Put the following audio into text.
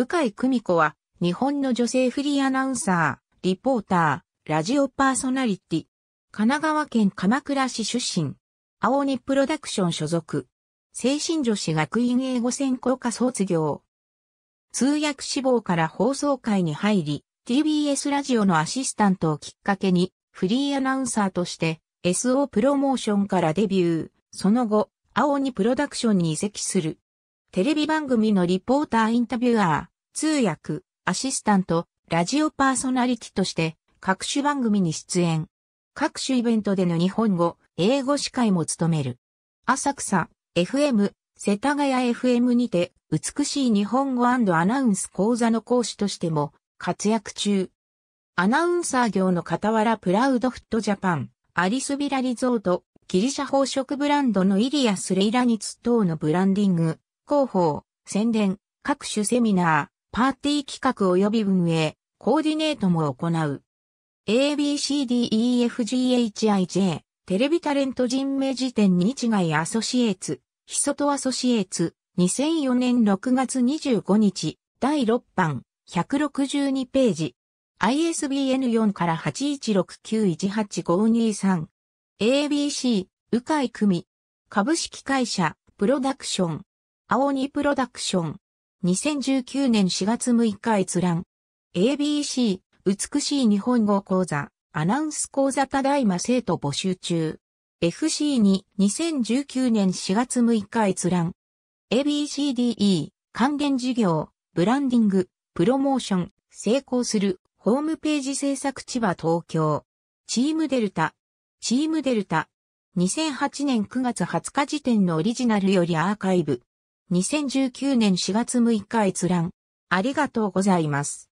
鵜飼久美子は、日本の女性フリーアナウンサー、リポーター、ラジオパーソナリティ。神奈川県鎌倉市出身。青鬼プロダクション所属。精神女子学院英語専攻科卒業。通訳志望から放送会に入り、TBS ラジオのアシスタントをきっかけに、フリーアナウンサーとして、SO プロモーションからデビュー。その後、青鬼プロダクションに移籍する。テレビ番組のリポーターインタビュアー、通訳、アシスタント、ラジオパーソナリティとして各種番組に出演。各種イベントでの日本語、英語司会も務める。浅草、FM、世田谷 FM にて、美しい日本語アナウンス講座の講師としても活躍中。アナウンサー業の傍らプラウドフットジャパン、アリスビラリゾート、ギリシャ宝飾ブランドのイリアス・レイラニツ等のブランディング、広報、宣伝、各種セミナー、パーティー企画及び運営、コーディネートも行う。ABCDEFGHIJ、テレビタレント人名辞典に違いアソシエーツ、ヒソトアソシエーツ、2004年6月25日、第6版、162ページ。ISBN 4から816918523。ABC、鵜飼組。株式会社、プロダクション。青鬼プロダクション。2019年4月6日閲覧。ABC、美しい日本語講座、アナウンス講座ただいま生徒募集中。FC2、2019年4月6日閲覧。ABCDE、還元事業、ブランディング、プロモーション、成功する、ホームページ制作千葉東京。チームデルタ。チームデルタ。2008年9月20日時点のオリジナルよりアーカイブ。2019年4月6日閲覧。ありがとうございます。